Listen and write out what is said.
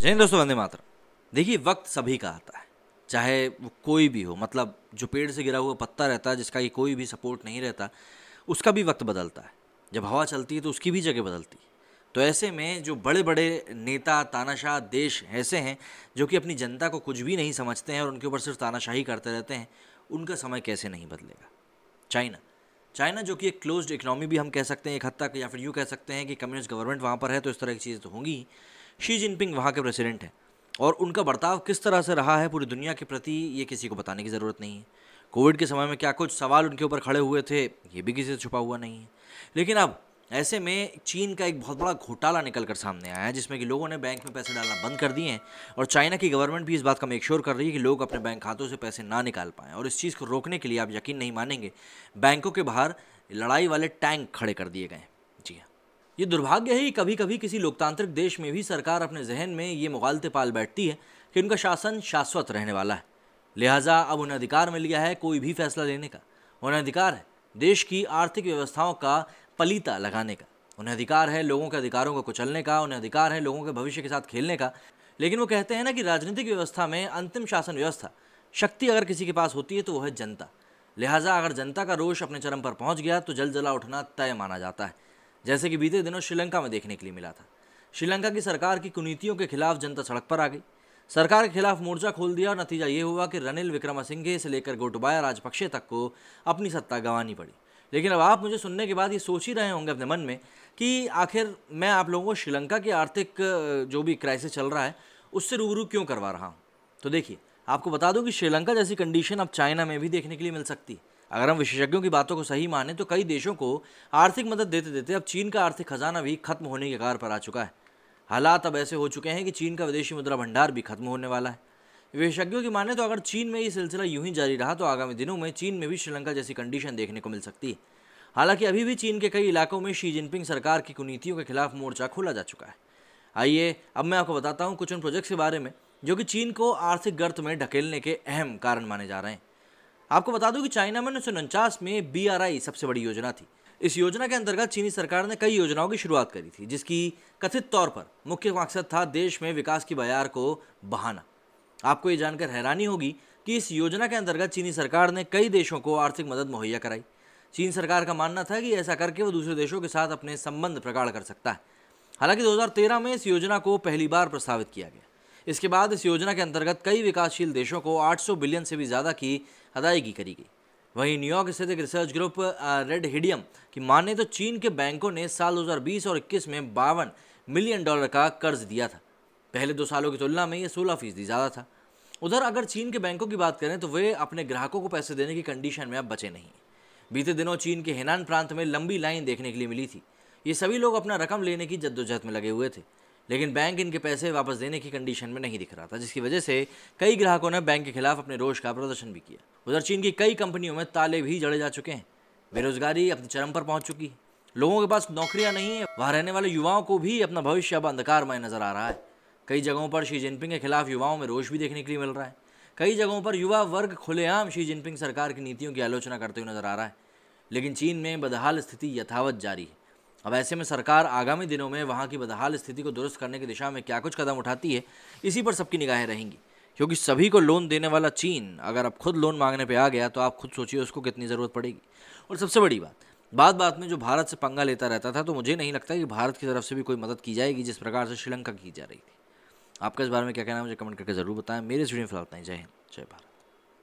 जय हिंद दोस्तों वंदे मातर देखिए वक्त सभी का आता है चाहे वो कोई भी हो मतलब जो पेड़ से गिरा हुआ पत्ता रहता है जिसका कि कोई भी सपोर्ट नहीं रहता उसका भी वक्त बदलता है जब हवा चलती है तो उसकी भी जगह बदलती है तो ऐसे में जो बड़े बड़े नेता तानाशाह देश ऐसे हैं जो कि अपनी जनता को कुछ भी नहीं समझते हैं और उनके ऊपर सिर्फ तानाशाही करते रहते हैं उनका समय कैसे नहीं बदलेगा चाइना चाइना जो कि एक क्लोज्ड इकनॉमी भी हम कह सकते हैं एक हद तक या फिर यूँ कह सकते हैं कि कम्युनिस्ट गवर्नमेंट वहाँ पर है तो इस तरह की चीज़ें तो होंगी शी जिनपिंग वहाँ के प्रेसिडेंट हैं और उनका बर्ताव किस तरह से रहा है पूरी दुनिया के प्रति ये किसी को बताने की ज़रूरत नहीं है कोविड के समय में क्या कुछ सवाल उनके ऊपर खड़े हुए थे ये भी किसी से छुपा हुआ नहीं है लेकिन अब ऐसे में चीन का एक बहुत बड़ा घोटाला निकल कर सामने आया है जिसमें कि लोगों ने बैंक में पैसे डालना बंद कर दिए हैं और चाइना की गवर्नमेंट भी इस बात का मेक श्योर कर रही है कि लोग अपने बैंक खातों से पैसे ना निकाल पाएँ और इस चीज़ को रोकने के लिए आप यकीन नहीं मानेंगे बैंकों के बाहर लड़ाई वाले टैंक खड़े कर दिए गए हैं ये दुर्भाग्य है कि कभी कभी किसी लोकतांत्रिक देश में भी सरकार अपने जहन में ये मुगालते पाल बैठती है कि उनका शासन शाश्वत रहने वाला है लिहाजा अब उन्हें अधिकार मिल गया है कोई भी फैसला लेने का उन्हें अधिकार है देश की आर्थिक व्यवस्थाओं का पलीता लगाने का उन्हें अधिकार है लोगों के अधिकारों को कुचलने का उन्हें अधिकार है लोगों के भविष्य के साथ खेलने का लेकिन वो कहते हैं ना कि राजनीतिक व्यवस्था में अंतिम शासन व्यवस्था शक्ति अगर किसी के पास होती है तो वह है जनता लिहाजा अगर जनता का रोष अपने चरम पर पहुंच गया तो जल जला उठना तय माना जाता है जैसे कि बीते दिनों श्रीलंका में देखने के लिए मिला था श्रीलंका की सरकार की कुनीतियों के खिलाफ जनता सड़क पर आ गई सरकार के खिलाफ मोर्चा खोल दिया और नतीजा ये हुआ कि रनिल विक्रमसिंघे से लेकर गोटबाया राजपक्षे तक को अपनी सत्ता गंवानी पड़ी लेकिन अब आप मुझे सुनने के बाद ये सोच ही रहे होंगे अपने मन में कि आखिर मैं आप लोगों को श्रीलंका की आर्थिक जो भी क्राइसिस चल रहा है उससे रूबरू क्यों करवा रहा हूँ तो देखिए आपको बता दूं कि श्रीलंका जैसी कंडीशन अब चाइना में भी देखने के लिए मिल सकती है अगर हम विशेषज्ञों की बातों को सही माने तो कई देशों को आर्थिक मदद देते देते अब चीन का आर्थिक खजाना भी खत्म होने के कगार पर आ चुका है हालात अब ऐसे हो चुके हैं कि चीन का विदेशी मुद्रा भंडार भी खत्म होने वाला है विशेषज्ञों की माने तो अगर चीन में ये सिलसिला यूं ही जारी रहा तो आगामी दिनों में चीन में भी श्रीलंका जैसी कंडीशन देखने को मिल सकती है हालांकि अभी भी चीन के कई इलाकों में शी जिनपिंग सरकार की कुनीतियों के खिलाफ मोर्चा खोला जा चुका है आइए अब मैं आपको बताता हूँ कुछ उन प्रोजेक्ट्स के बारे में जो कि चीन को आर्थिक गर्त में ढकेलने के अहम कारण माने जा रहे हैं आपको बता दूं कि चाइना में उन्नीस में बी सबसे बड़ी योजना थी इस योजना के अंतर्गत चीनी सरकार ने कई योजनाओं की शुरुआत करी थी जिसकी कथित तौर पर मुख्य मकसद था देश में विकास की बाजार को बहाना आपको ये जानकर हैरानी होगी कि इस योजना के अंतर्गत चीनी सरकार ने कई देशों को आर्थिक मदद मुहैया कराई चीन सरकार का मानना था कि ऐसा करके वो दूसरे देशों के साथ अपने संबंध प्रगाढ़ कर सकता है हालांकि 2013 में इस योजना को पहली बार प्रस्तावित किया गया इसके बाद इस योजना के अंतर्गत कई विकासशील देशों को 800 बिलियन से भी ज़्यादा की अदायगी करी गई वहीं न्यूयॉर्क स्थित एक रिसर्च ग्रुप रेड हिडियम की माने तो चीन के बैंकों ने साल 2020 और 21 में बावन मिलियन डॉलर का कर्ज दिया था पहले दो सालों की तुलना में ये सोलह फीसदी ज़्यादा था उधर अगर चीन के बैंकों की बात करें तो वे अपने ग्राहकों को पैसे देने की कंडीशन में अब बचे नहीं बीते दिनों चीन के हेनान प्रांत में लंबी लाइन देखने के लिए मिली थी ये सभी लोग अपना रकम लेने की जद्दोजहद में लगे हुए थे लेकिन बैंक इनके पैसे वापस देने की कंडीशन में नहीं दिख रहा था जिसकी वजह से कई ग्राहकों ने बैंक के खिलाफ अपने रोष का प्रदर्शन भी किया उधर चीन की कई कंपनियों में ताले भी जड़े जा चुके हैं बेरोजगारी अपने चरम पर पहुंच चुकी है लोगों के पास नौकरियां नहीं है वहाँ रहने वाले युवाओं को भी अपना भविष्य अब अंधकारमय नजर आ रहा है कई जगहों पर शी जिनपिंग के खिलाफ युवाओं में रोष भी देखने के लिए मिल रहा है कई जगहों पर युवा वर्ग खुलेआम शी जिनपिंग सरकार की नीतियों की आलोचना करते हुए नजर आ रहा है लेकिन चीन में बदहाल स्थिति यथावत जारी है अब ऐसे में सरकार आगामी दिनों में वहाँ की बदहाल स्थिति को दुरुस्त करने की दिशा में क्या कुछ कदम उठाती है इसी पर सबकी निगाहें रहेंगी क्योंकि सभी को लोन देने वाला चीन अगर अब खुद लोन मांगने पर आ गया तो आप खुद सोचिए उसको कितनी ज़रूरत पड़ेगी और सबसे बड़ी बात बात बात में जो भारत से पंगा लेता रहता था तो मुझे नहीं लगता कि भारत की तरफ से भी कोई मदद की जाएगी जिस प्रकार से श्रीलंका की जा रही थी आपका इस बारे में क्या कहना है मुझे कमेंट करके ज़रूर बताएं मेरे इस वीडियो में फिलहाल जय हिंद जय भारत